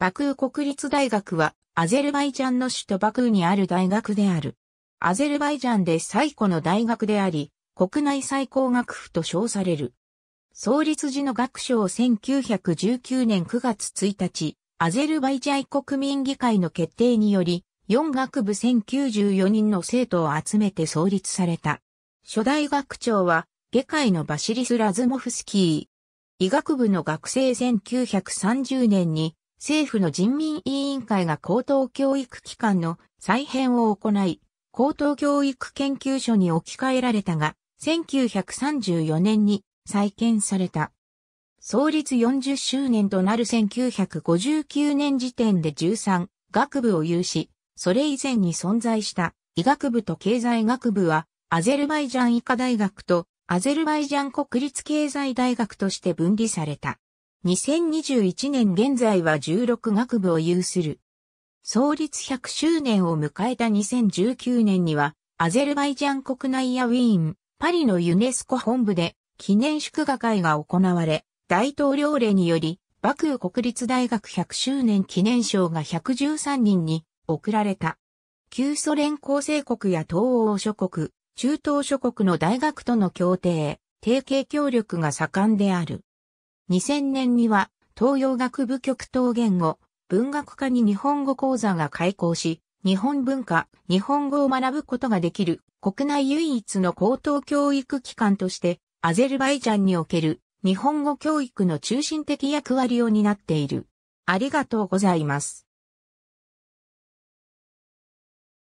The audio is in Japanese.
バクー国立大学は、アゼルバイジャンの首都バクーにある大学である。アゼルバイジャンで最古の大学であり、国内最高学府と称される。創立時の学賞1919年9月1日、アゼルバイジャイ国民議会の決定により、4学部1094人の生徒を集めて創立された。初代学長は、下界のバシリス・ラズモフスキー。医学部の学生1930年に政府の人民委員会が高等教育機関の再編を行い、高等教育研究所に置き換えられたが、1934年に再建された。創立40周年となる1959年時点で13学部を有し、それ以前に存在した医学部と経済学部は、アゼルバイジャン医科大学とアゼルバイジャン国立経済大学として分離された。2021年現在は16学部を有する。創立100周年を迎えた2019年には、アゼルバイジャン国内やウィーン、パリのユネスコ本部で記念祝賀会が行われ、大統領令により、バクー国立大学100周年記念賞が113人に贈られた。旧ソ連構成国や東欧諸国、中東諸国の大学との協定、提携協力が盛んである。2000年には東洋学部極東言語、文学科に日本語講座が開講し、日本文化、日本語を学ぶことができる国内唯一の高等教育機関として、アゼルバイジャンにおける日本語教育の中心的役割を担っている。ありがとうございます。